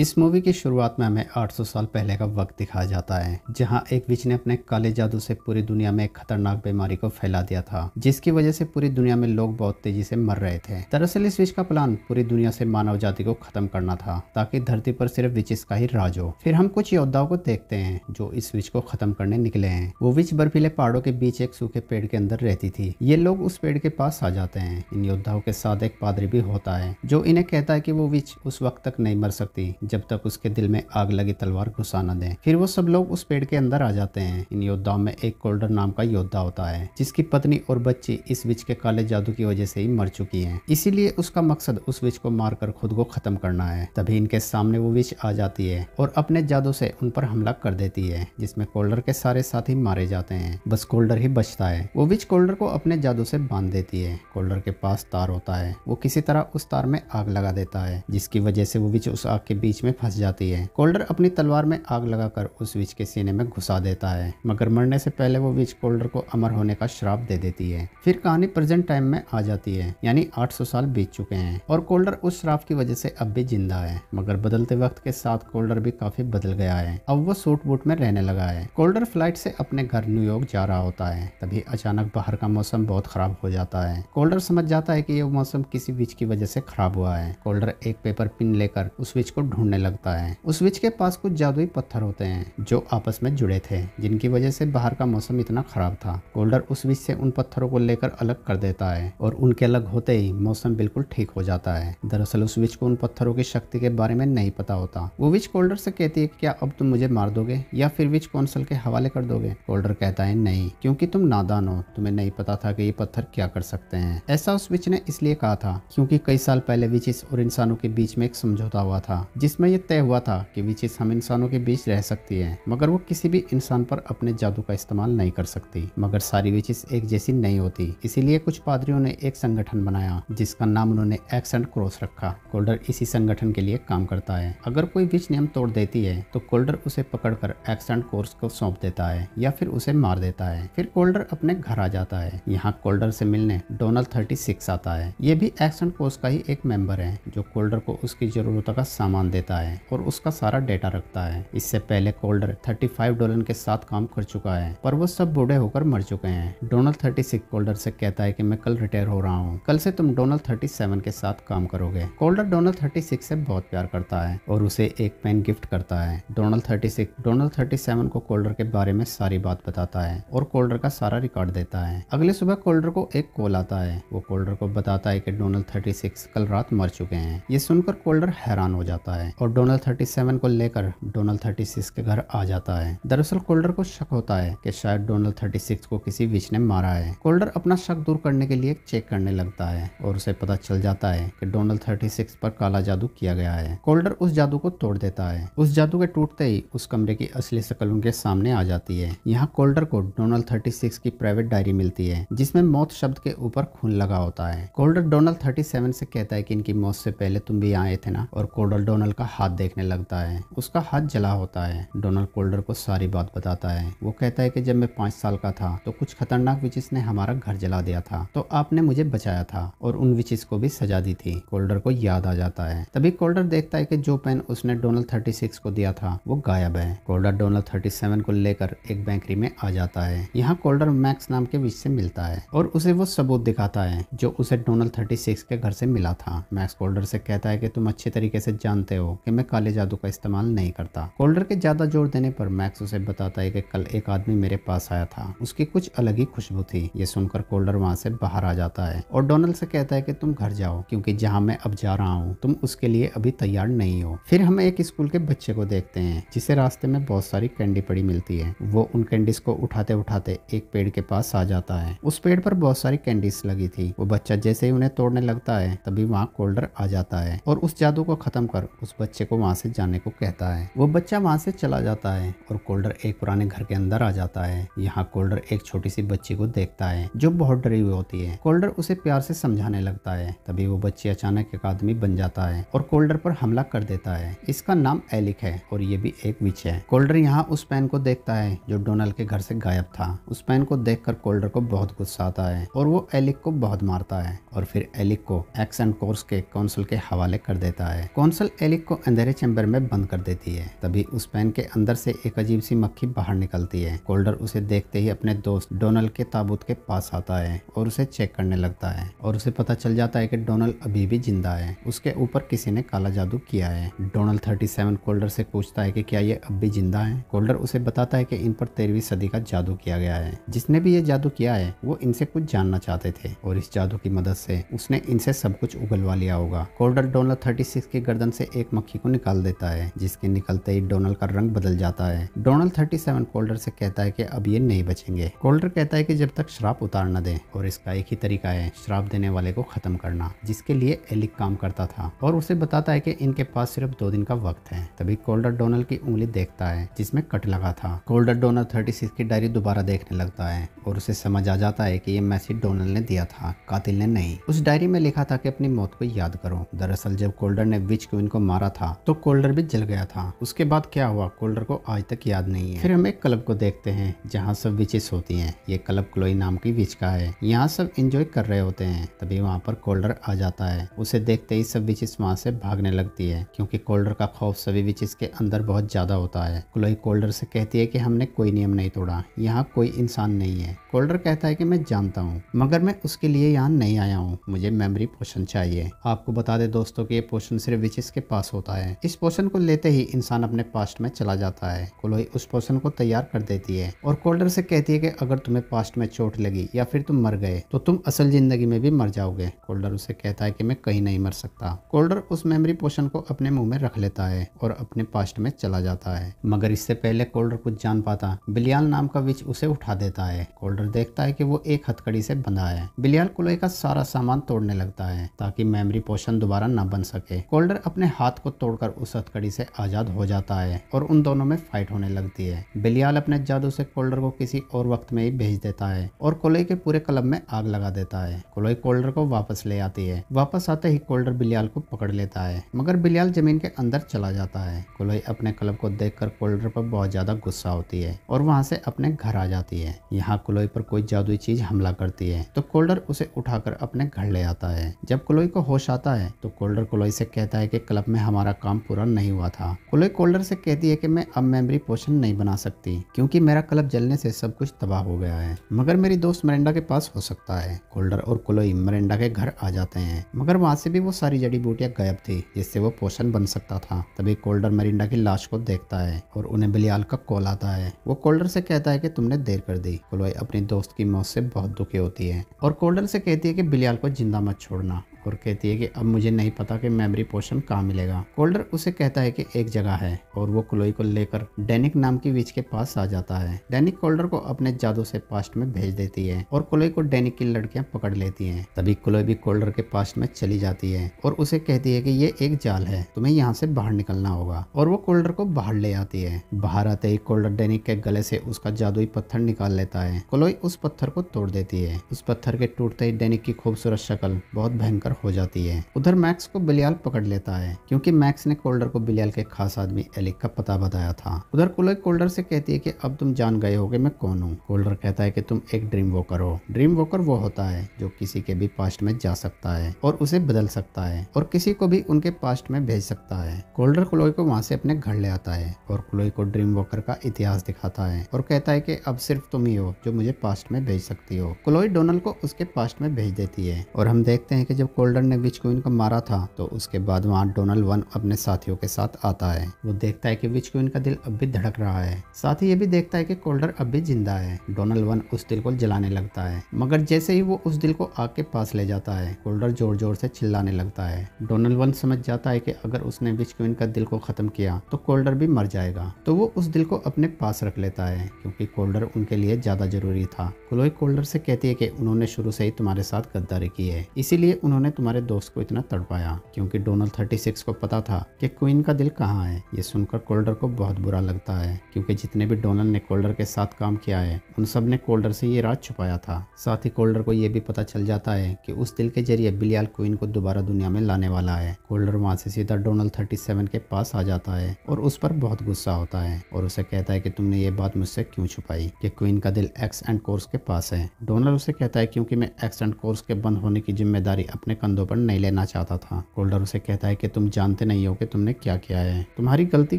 इस मूवी की शुरुआत में हमें 800 साल पहले का वक्त दिखाया जाता है जहां एक विच ने अपने काले जादू से पूरी दुनिया में एक खतरनाक बीमारी को फैला दिया था जिसकी वजह से पूरी दुनिया में लोग बहुत तेजी से मर रहे थे दरअसल इस विच का प्लान पूरी दुनिया से मानव जाति को खत्म करना था ताकि धरती पर सिर्फ विचिस का ही राज हो फिर हम कुछ योद्धाओं को देखते हैं जो इस विच को खत्म करने निकले हैं वो विच बर्फीले पहाड़ों के बीच एक सूखे पेड़ के अंदर रहती थी ये लोग उस पेड़ के पास आ जाते हैं इन योद्धाओं के साथ एक पादरी भी होता है जो इन्हें कहता है की वो विच उस वक्त तक नहीं मर सकती जब तक उसके दिल में आग लगी तलवार घुसा न दें फिर वो सब लोग उस पेड़ के अंदर आ जाते हैं इन योद्धाओं में एक कोल्डर नाम का योद्धा होता है जिसकी पत्नी और बच्ची इस विच के काले जादू की वजह से ही मर चुकी है इसीलिए उसका मकसद उस विच को मारकर खुद को खत्म करना है तभी इनके सामने वो विच आ जाती है और अपने जादू से उन पर हमला कर देती है जिसमे कोल्डर के सारे साथी मारे जाते हैं बस कोल्डर ही बचता है वो विच कोल्डर को अपने जादू से बांध देती है कोल्डर के पास तार होता है वो किसी तरह उस तार में आग लगा देता है जिसकी वजह से वो विच उस आग के बीच बीच में फंस जाती है कोल्डर अपनी तलवार में आग लगाकर उस विच के सीने में घुसा देता है मगर मरने से पहले वो विच कोल्डर को अमर होने का श्राप दे देती है फिर कहानी प्रेजेंट टाइम में आ जाती है यानी 800 साल बीत चुके हैं और कोल्डर उस श्राप की वजह से अब भी जिंदा है मगर बदलते वक्त के साथ कोल्डर भी काफी बदल गया है अब वो सूट बूट में रहने लगा है कोल्डर फ्लाइट से अपने घर न्यूयॉर्क जा रहा होता है तभी अचानक बाहर का मौसम बहुत खराब हो जाता है कोल्डर समझ जाता है की यह मौसम किसी विच की वजह से खराब हुआ है कोल्डर एक पेपर पिन लेकर उस विच को ढूंढ ढूंढने लगता है उस विच के पास कुछ जादुई पत्थर होते हैं जो आपस में जुड़े थे जिनकी वजह से बाहर का मौसम इतना खराब था गोल्डर उस विच से उन पत्थरों को लेकर अलग कर देता है और उनके अलग होते ही मौसम बिल्कुल ठीक हो जाता है दरअसल उस विच को उन पत्थरों की शक्ति के बारे में नहीं पता होता वो विच कोल्डर से कहती है क्या अब तुम मुझे मार दोगे या फिर विच कौंसल के हवाले कर दोगे कोल्डर कहता है नहीं क्योंकि तुम नादान हो तुम्हें नहीं पता था कि ये पत्थर क्या कर सकते हैं ऐसा उस विच ने इसलिए कहा था क्योंकि कई साल पहले विचिस और इंसानों के बीच में एक समझौता हुआ था जिस जिसमें यह तय हुआ था कि विचिस हम इंसानों के बीच रह सकती है मगर वो किसी भी इंसान पर अपने जादू का इस्तेमाल नहीं कर सकती मगर सारी विचिस एक जैसी नहीं होती इसीलिए कुछ पादरियों ने एक संगठन बनाया जिसका नाम उन्होंने एक्स एंड क्रॉस रखा कोल्डर इसी संगठन के लिए काम करता है अगर कोई विच नियम तोड़ देती है तो कोल्डर उसे पकड़कर एक्स एंड कोर्स को सौंप देता है या फिर उसे मार देता है फिर कोल्डर अपने घर आ जाता है यहाँ कोल्डर से मिलने डोनल थर्टी सिक्स आता है ये भी एक्स एंड कोर्स का ही एक मेंबर है जो कोल्डर को उसकी जरूरतों का सामान देता देता है और उसका सारा डेटा रखता है इससे पहले कोल्डर 35 डॉलर के साथ काम कर चुका है पर वो सब बूढ़े होकर मर चुके हैं थर्टी 36 कोल्डर से कहता है कि मैं कल रिटायर हो रहा हूँ कल से तुम थर्टी सेवन के साथ काम करोगे कोल्डर थर्टी सिक्स से बहुत प्यार करता है और उसे एक पेन गिफ्ट करता है सिक्स डोनल थर्टी सेवन को कोल्डर के बारे में सारी बात बताता है और कोल्डर का सारा रिकॉर्ड देता है अगले सुबह कोल्डर को एक कॉल आता है वो कोल्डर को बताता है कि थर्टी 36 कल रात मर चुके हैं ये सुनकर कोल्डर हैरान हो जाता है है और डोनल 37 को लेकर डोनल 36 के घर आ जाता है दरअसल कोल्डर को शक होता है कि शायद डोनल 36 को किसी विच ने मारा है कोल्डर अपना शक दूर करने के लिए चेक करने लगता है और उसे पता चल जाता है कि डोनल 36 पर काला जादू किया गया है कोल्डर उस जादू को तोड़ देता है उस जादू के टूटते ही उस कमरे की असली शक्ल उनके सामने आ जाती है यहाँ कोल्डर को डोनल सिक्स की प्राइवेट डायरी मिलती है जिसमे मौत शब्द के ऊपर खून लगा होता है कोल्डर डोनल सेवन से कहता है कि इनकी मौत से पहले तुम भी आए थे ना और कोल्डर डोनल डोनल्ड का हाथ देखने लगता है उसका हाथ जला होता है डोनल कोल्डर को सारी बात बताता है वो कहता है कि जब मैं पांच साल का था तो कुछ खतरनाक विचिस ने हमारा घर जला दिया था तो आपने मुझे बचाया था और उन विचिस को भी सजा दी थी कोल्डर को याद आ जाता है तभी कोल्डर देखता है कि जो पेन उसने डोनल थर्टी सिक्स को दिया था वो गायब है कोल्डर डोनल थर्टी सेवन को लेकर एक बैंकरी में आ जाता है यहाँ कोल्डर मैक्स नाम के विच से मिलता है और उसे वो सबूत दिखाता है जो उसे डोनल थर्टी सिक्स के घर से मिला था मैक्स कोल्डर से कहता है कि तुम अच्छे तरीके से जानते हो हो कि मैं काले जादू का इस्तेमाल नहीं करता कोल्डर के ज़्यादा जोर देने पर मैक्स उसे बताता है कि कल एक आदमी मेरे पास आया था उसकी कुछ अलग ही खुशबू थी ये सुनकर कोल्डर वहाँ से बाहर आ जाता है और डोनल्ड से कहता है कि तुम घर जाओ क्योंकि जहाँ मैं अब जा रहा हूँ तुम उसके लिए अभी तैयार नहीं हो फिर हम एक स्कूल के बच्चे को देखते हैं जिसे रास्ते में बहुत सारी कैंडी पड़ी मिलती है वो उन कैंडीज को उठाते उठाते एक पेड़ के पास आ जाता है उस पेड़ पर बहुत सारी कैंडीज लगी थी वो बच्चा जैसे ही उन्हें तोड़ने लगता है तभी वहाँ कोल्डर आ जाता है और उस जादू को खत्म कर उस उस बच्चे को वहाँ से जाने को कहता है वो बच्चा वहाँ से चला जाता है और कोल्डर एक पुराने घर के अंदर आ जाता है यहाँ कोल्डर एक छोटी सी बच्ची को देखता है जो बहुत डरी हुई होती है कोल्डर उसे प्यार से समझाने लगता है तभी वो बच्ची अचानक एक आदमी बन जाता है और कोल्डर पर हमला कर देता है इसका नाम एलिक है और ये भी एक विच है कोल्डर यहाँ उस पैन को देखता है जो डोनाल्ड के घर से गायब था उस पैन को कर कोल्डर को बहुत गुस्सा आता है और वो एलिक को बहुत मारता है और फिर एलिक को एक्स एंड कोर्स के कौंसल के हवाले कर देता है कौंसल एलिक पैनिक को अंधेरे चैम्बर में बंद कर देती है तभी उस पैन के अंदर से एक अजीब सी मक्खी बाहर निकलती है कोल्डर उसे देखते ही अपने दोस्त डोनल के ताबूत के पास आता है और उसे चेक करने लगता है और उसे पता चल जाता है कि डोनल अभी भी जिंदा है उसके ऊपर किसी ने काला जादू किया है डोनल सेवन कोल्डर से पूछता है कि क्या ये अब भी जिंदा है कोल्डर उसे बताता है कि इन पर तेरहवीं सदी का जादू किया गया है जिसने भी ये जादू किया है वो इनसे कुछ जानना चाहते थे और इस जादू की मदद से उसने इनसे सब कुछ उगलवा लिया होगा कोल्डर डोनल 36 की गर्दन से एक मक्खी को निकाल देता है जिसके निकलते ही डोनल का रंग बदल जाता है डोनल 37 कोल्डर से कहता है कि अब ये नहीं बचेंगे कोल्डर कहता है कि जब तक श्राप उतार न दे और इसका एक ही तरीका है श्राप देने वाले को खत्म करना जिसके लिए एलिक काम करता था और उसे बताता है की इनके पास सिर्फ दो दिन का वक्त है तभी कोल्डर डोनल की उंगली देखता है जिसमे कट लगा था कोल्डर डोनल सिक्स की डायरी दोबारा देखने लगता है और उसे समझ आ जाता है की ये मैसेज डोनल ने दिया था कातिल ने नहीं उस डायरी में लिखा था की अपनी मौत को याद करो दरअसल जब कोल्डर ने विच क्वीन को मार मारा था तो कोल्डर भी जल गया था उसके बाद क्या हुआ कोल्डर को आज तक याद नहीं है फिर हम एक क्लब को देखते हैं जहाँ सब विचेस होती है ये क्लब क्लोई नाम की विच का है यहाँ सब इंजॉय कर रहे होते हैं तभी वहाँ पर कोल्डर आ जाता है उसे देखते ही सब विचिस वहाँ से भागने लगती है क्योंकि कोल्डर का खौफ सभी विचिस के अंदर बहुत ज्यादा होता है क्लोई कोल्डर से कहती है की हमने कोई नियम नहीं तोड़ा यहाँ कोई इंसान नहीं है कोल्डर कहता है की मैं जानता हूँ मगर मैं उसके लिए यहाँ नहीं आया हूँ मुझे मेमोरी पोषण चाहिए आपको बता दे दोस्तों की ये पोषण सिर्फ विचिस के पास होता है इस पोषण को लेते ही इंसान अपने पास्ट में चला जाता है कोलोई उस पोषण को तैयार कर देती है और कोल्डर से कहती है कि अगर तुम्हें पास्ट में चोट लगी या फिर तुम मर गए तो तुम असल जिंदगी में भी मर जाओगे कोल्डर उसे कहता है कि मैं कहीं नहीं मर सकता कोल्डर उस मेमोरी पोषण को अपने मुंह में रख लेता है और अपने पास्ट में चला जाता है मगर इससे पहले कोल्डर कुछ जान पाता बिलियाल नाम का विच उसे उठा देता है कोल्डर देखता है कि वो एक हथकड़ी से बंधा है बिलियाल कोलोई का सारा सामान तोड़ने लगता है ताकि मेमोरी पोषण दोबारा न बन सके कोल्डर अपने हाथ हाथ को तोड़कर उस हथकड़ी से आजाद हो जाता है और उन दोनों में फाइट होने लगती है बिलियाल अपने जादू से कोल्डर को किसी और वक्त में ही भेज देता है और कोलोई के पूरे क्लब में आग लगा देता है कोलोई कोल्डर को वापस ले आती है वापस आते ही कोल्डर बिलियाल को पकड़ लेता है मगर बिलियाल जमीन के अंदर चला जाता है कोलोई अपने क्लब को कर कोल्डर पर बहुत ज्यादा गुस्सा होती है और वहाँ से अपने घर आ जाती है यहाँ कुलोई पर कोई जादुई चीज हमला करती है तो कोल्डर उसे उठाकर अपने घर ले आता है जब कुलोई को होश आता है तो कोल्डर कुलोई से कहता है कि क्लब में में हमारा काम पूरा नहीं हुआ था क्लोई कोल्डर से कहती है कि मैं अब मेमोरी पोशन नहीं बना सकती क्योंकि मेरा क्लब जलने से सब कुछ तबाह हो गया है मगर मेरी दोस्त मरेंडा के पास हो सकता है कोल्डर और क्लोई मरेंडा के घर आ जाते हैं मगर वहाँ से भी वो सारी जड़ी बूटियाँ गायब थी जिससे वो पोषण बन सकता था तभी कोल्डर मरिंडा की लाश को देखता है और उन्हें बलियाल का कॉल आता है वो कोल्डर से कहता है कि तुमने देर कर दी क्लोई अपनी दोस्त की मौत से बहुत दुखी होती है और कोल्डर से कहती है कि बिलियाल को जिंदा मत छोड़ना और कहती है कि अब मुझे नहीं पता कि मेमोरी पोर्शन कहाँ मिलेगा कोल्डर उसे कहता है कि एक जगह है और वो क्लोई को लेकर डेनिक नाम की विच के पास आ जाता है डेनिक कोल्डर को अपने जादू से पास्ट में भेज देती है और क्लोई को डेनिक की लड़कियां पकड़ लेती हैं तभी क्लोई भी कोल्डर के पास्ट में चली जाती है और उसे कहती है कि ये एक जाल है तुम्हें यहाँ से बाहर निकलना होगा और वो कोल्डर को बाहर ले आती है बाहर आते ही कोल्डर डेनिक के गले से उसका जादुई पत्थर निकाल लेता है क्लोई उस पत्थर को तोड़ देती है उस पत्थर के टूटते ही डेनिक की खूबसूरत शक्ल बहुत भयंकर पर हो जाती है उधर मैक्स को बिलियाल पकड़ लेता है क्योंकि मैक्स ने कोल्डर को बिलियाल के खास आदमी एलिक का पता बताया था उधर कुलक कोल्डर से कहती है कि अब तुम जान गए होगे मैं कौन हूँ कोल्डर कहता है कि तुम एक ड्रीम वॉकर हो ड्रीम वॉकर वो होता है जो किसी के भी पास्ट में जा सकता है और उसे बदल सकता है और किसी को भी उनके पास्ट में भेज सकता है कोल्डर कुलोई को वहाँ से अपने घर ले आता है और कुलोई को ड्रीम वॉकर का इतिहास दिखाता है और कहता है कि अब सिर्फ तुम ही हो जो मुझे पास्ट में भेज सकती हो कुलोई डोनल्ड को उसके पास्ट में भेज देती है और हम देखते हैं कि जब को होल्डर ने विच क्वीन को मारा था तो उसके बाद वहाँ डोनल वन अपने साथियों के साथ आता है वो देखता है कि विच क्वीन का दिल अब भी धड़क रहा है साथ ही ये भी देखता है कि कोल्डर अब भी जिंदा है डोनाल्ड वन उस दिल को जलाने लगता है मगर जैसे ही वो उस दिल को आग के पास ले जाता है कोल्डर जोर जोर से चिल्लाने लगता है डोनल वन समझ जाता है की अगर उसने विच क्वीन का दिल को खत्म किया तो कोल्डर भी मर जाएगा तो वो उस दिल को अपने पास रख लेता है क्योंकि कोल्डर उनके लिए ज्यादा जरूरी था क्लोई कोल्डर से कहती है कि उन्होंने शुरू से ही तुम्हारे साथ गद्दारी की है इसीलिए उन्होंने तुम्हारे दोस्त को इतना तड़पाया क्योंकि डोनल 36 को पता था कि क्वीन का दिल कहाँ है ये सुनकर कोल्डर को बहुत बुरा लगता है क्योंकि जितने भी डोनल ने कोल्डर के साथ काम किया है उन सब ने कोल्डर से ये राज छुपाया था साथ ही कोल्डर को ये भी पता चल जाता है कि उस दिल के जरिए बिलियाल क्वीन को दोबारा दुनिया में लाने वाला है कोल्डर वहाँ से सीधा डोनल थर्टी के पास आ जाता है और उस पर बहुत गुस्सा होता है और उसे कहता है की तुमने ये बात मुझसे क्यूँ छुपाई की क्वीन का दिल एक्स एंड कोर्स के पास है डोनल उसे कहता है क्योंकि मैं एक्स एंड कोर्स के बंद होने की जिम्मेदारी अपने कंधों पर नहीं लेना चाहता था कोल्डर उसे कहता है कि तुम जानते नहीं हो कि तुमने क्या किया है तुम्हारी गलती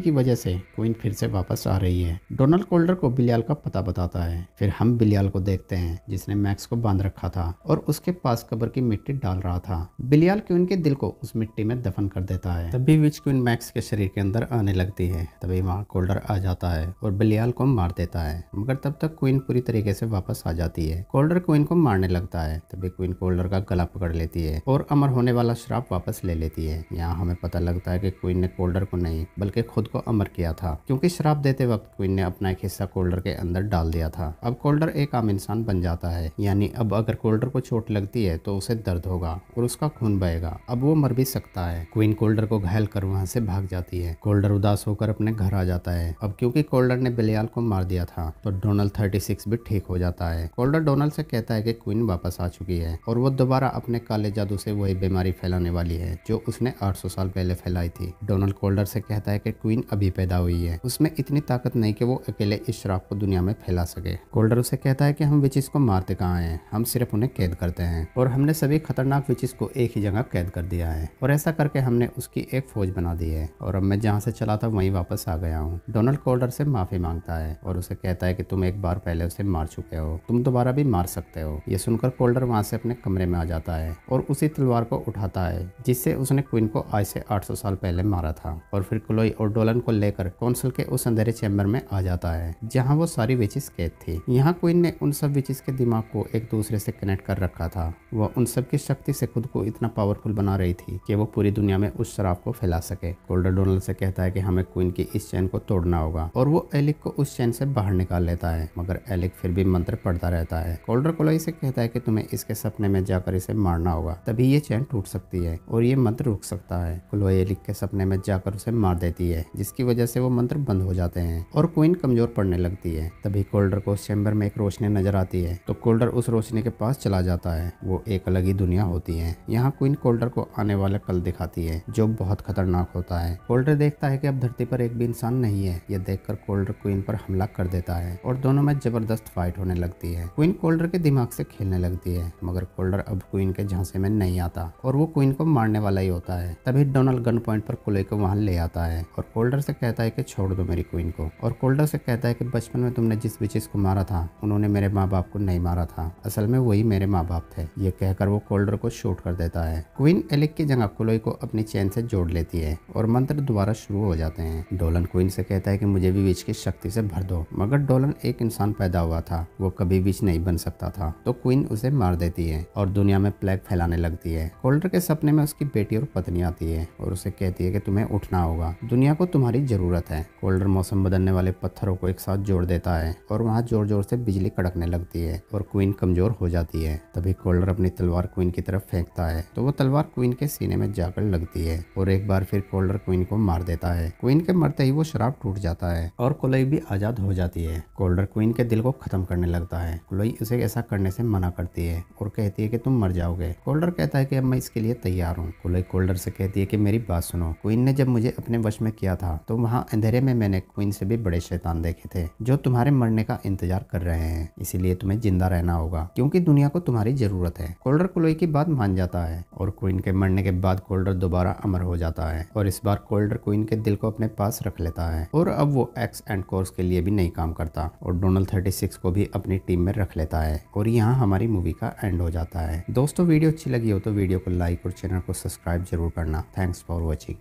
की वजह से क्वीन फिर से वापस आ रही है डोनाल्ड कोल्डर को बिलियाल का पता बताता है फिर हम बिलियाल को देखते हैं जिसने मैक्स को बांध रखा था और उसके पास कब्र की मिट्टी डाल रहा था बिलियाल क्वीन के दिल को उस मिट्टी में दफन कर देता है तभी विच क्वीन मैक्स के शरीर के अंदर आने लगती है तभी वहाँ कोल्डर आ जाता है और बिलियाल को मार देता है मगर तब तक क्वीन पूरी तरीके से वापस आ जाती है कोल्डर क्वीन को मारने लगता है तभी क्वीन कोल्डर का गला पकड़ लेती है और और अमर होने वाला शराब वापस ले लेती है यहाँ हमें पता लगता है कि क्वीन ने कोल्डर को नहीं बल्कि खुद को अमर किया था क्योंकि शराब देते वक्त क्वीन ने अपना एक हिस्सा कोल्डर के अंदर डाल दिया था अब कोल्डर एक आम इंसान बन जाता है यानी अब अगर कोल्डर को चोट लगती है तो उसे दर्द होगा और उसका खून बहेगा अब वो मर भी सकता है क्वीन कोल्डर को घायल कर वहाँ से भाग जाती है कोल्डर उदास होकर अपने घर आ जाता है अब क्योंकि कोल्डर ने बिलियाल को मार दिया था तो डोनल थर्टी सिक्स भी ठीक हो जाता है कोल्डर डोनल से कहता है कि क्वीन वापस आ चुकी है और वो दोबारा अपने काले जादू से वही बीमारी फैलाने वाली है जो उसने 800 साल पहले फैलाई थी डोनाल्ड कोल्डर से कहता है कि क्वीन अभी पैदा हुई है उसमें इतनी ताकत नहीं कि वो अकेले इस शराब को दुनिया में फैला सके कोल्डर उसे कहता है कि हम विचिस को मारते कहाँ हैं हम सिर्फ उन्हें कैद करते हैं और हमने सभी खतरनाक विचिस को एक ही जगह कैद कर दिया है और ऐसा करके हमने उसकी एक फौज बना दी है और अब मैं जहाँ से चला था वहीं वापस आ गया हूँ डोनाल्ड कोल्डर से माफी मांगता है और उसे कहता है कि तुम एक बार पहले उसे मार चुके हो तुम दोबारा भी मार सकते हो ये सुनकर कोल्डर वहाँ से अपने कमरे में आ जाता है और उसी तलवार को उठाता है जिससे उसने क्वीन को आज से 800 साल पहले मारा था और फिर क्लोई और डोलन को लेकर कौंसिल के उस अंधेरे चैम्बर में आ जाता है जहाँ वो सारी विचिस कैद थी यहाँ क्वीन ने उन सब विचिस के दिमाग को एक दूसरे से कनेक्ट कर रखा था वह उन सब की शक्ति से खुद को इतना पावरफुल बना रही थी कि वो पूरी दुनिया में उस शराब को फैला सके गोल्डर डोनल से कहता है कि हमें क्वीन की इस चैन को तोड़ना होगा और वो एलिक को उस चैन से बाहर निकाल लेता है मगर एलिक फिर भी मंत्र पढ़ता रहता है कोल्डर कोलोई से कहता है कि तुम्हें इसके सपने में जाकर इसे मारना होगा तभी ये चैन टूट सकती है और ये मंत्र रुक सकता है कुलवा लिख के सपने में जाकर उसे मार देती है जिसकी वजह से वो मंत्र बंद हो जाते हैं और क्वीन कमजोर पड़ने लगती है तभी कोल्डर को उस चैम्बर में एक रोशनी नजर आती है तो कोल्डर उस रोशनी के पास चला जाता है वो एक अलग ही दुनिया होती है यहाँ क्वीन कोल्डर को आने वाला कल दिखाती है जो बहुत खतरनाक होता है कोल्डर देखता है कि अब धरती पर एक भी इंसान नहीं है यह देखकर कोल्डर क्वीन पर हमला कर देता है और दोनों में जबरदस्त फाइट होने लगती है क्वीन कोल्डर के दिमाग से खेलने लगती है मगर कोल्डर अब क्वीन के झांसे में नहीं नहीं आता और वो क्वीन को मारने वाला ही होता है तभी डोनाल्ड गन पॉइंट पर कुले को वहां ले आता है और कोल्डर से कहता है कि छोड़ दो मेरी क्वीन को और कोल्डर से कहता है कि बचपन में तुमने जिस विचिस को मारा था उन्होंने मेरे माँ बाप को नहीं मारा था असल में वही मेरे माँ बाप थे ये कहकर वो कोल्डर को शूट कर देता है क्वीन एलिक की जगह कुलोई को अपनी चैन से जोड़ लेती है और मंत्र दोबारा शुरू हो जाते हैं डोलन क्वीन से कहता है कि मुझे भी विच की शक्ति से भर दो मगर डोलन एक इंसान पैदा हुआ था वो कभी विच नहीं बन सकता था तो क्वीन उसे मार देती है और दुनिया में प्लेग फैलाने लग लगती है कोल्डर के सपने में उसकी बेटी और पत्नी आती है और उसे कहती है कि तुम्हें उठना होगा दुनिया को तुम्हारी जरूरत है कोल्डर मौसम बदलने वाले पत्थरों को एक साथ जोड़ देता है और वहाँ जोर जोर से बिजली कड़कने लगती है और क्वीन कमजोर हो जाती है तभी कोल्डर अपनी तलवार क्वीन की तरफ फेंकता है तो वो तलवार क्वीन के सीने में जाकर लगती है और एक बार फिर कोल्डर क्वीन को मार देता है क्वीन के मरते ही वो शराब टूट जाता है और कोलई भी आजाद हो जाती है कोल्डर क्वीन के दिल को खत्म करने लगता है कोलई उसे ऐसा करने से मना करती है और कहती है कि तुम मर जाओगे कोल्डर कहता है कि अब मैं इसके लिए तैयार हूँ कुलई कोल्डर से कहती है कि मेरी बात सुनो क्वीन ने जब मुझे अपने वश में किया था तो वहाँ अंधेरे में मैंने क्वीन से भी बड़े शैतान देखे थे जो तुम्हारे मरने का इंतजार कर रहे हैं इसीलिए तुम्हें जिंदा रहना होगा क्योंकि दुनिया को तुम्हारी जरूरत है कोल्डर कोलोई की बात मान जाता है और क्वीन के मरने के बाद कोल्डर दोबारा अमर हो जाता है और इस बार कोल्डर क्वीन के दिल को अपने पास रख लेता है और अब वो एक्स एंड कोर्स के लिए भी नहीं काम करता और डोनल्ड थर्टी सिक्स को भी अपनी टीम में रख लेता है और यहाँ हमारी मूवी का एंड हो जाता है दोस्तों वीडियो अच्छी लगी हो तो वीडियो को लाइक और चैनल को सब्सक्राइब जरूर करना थैंक्स फॉर वॉचिंग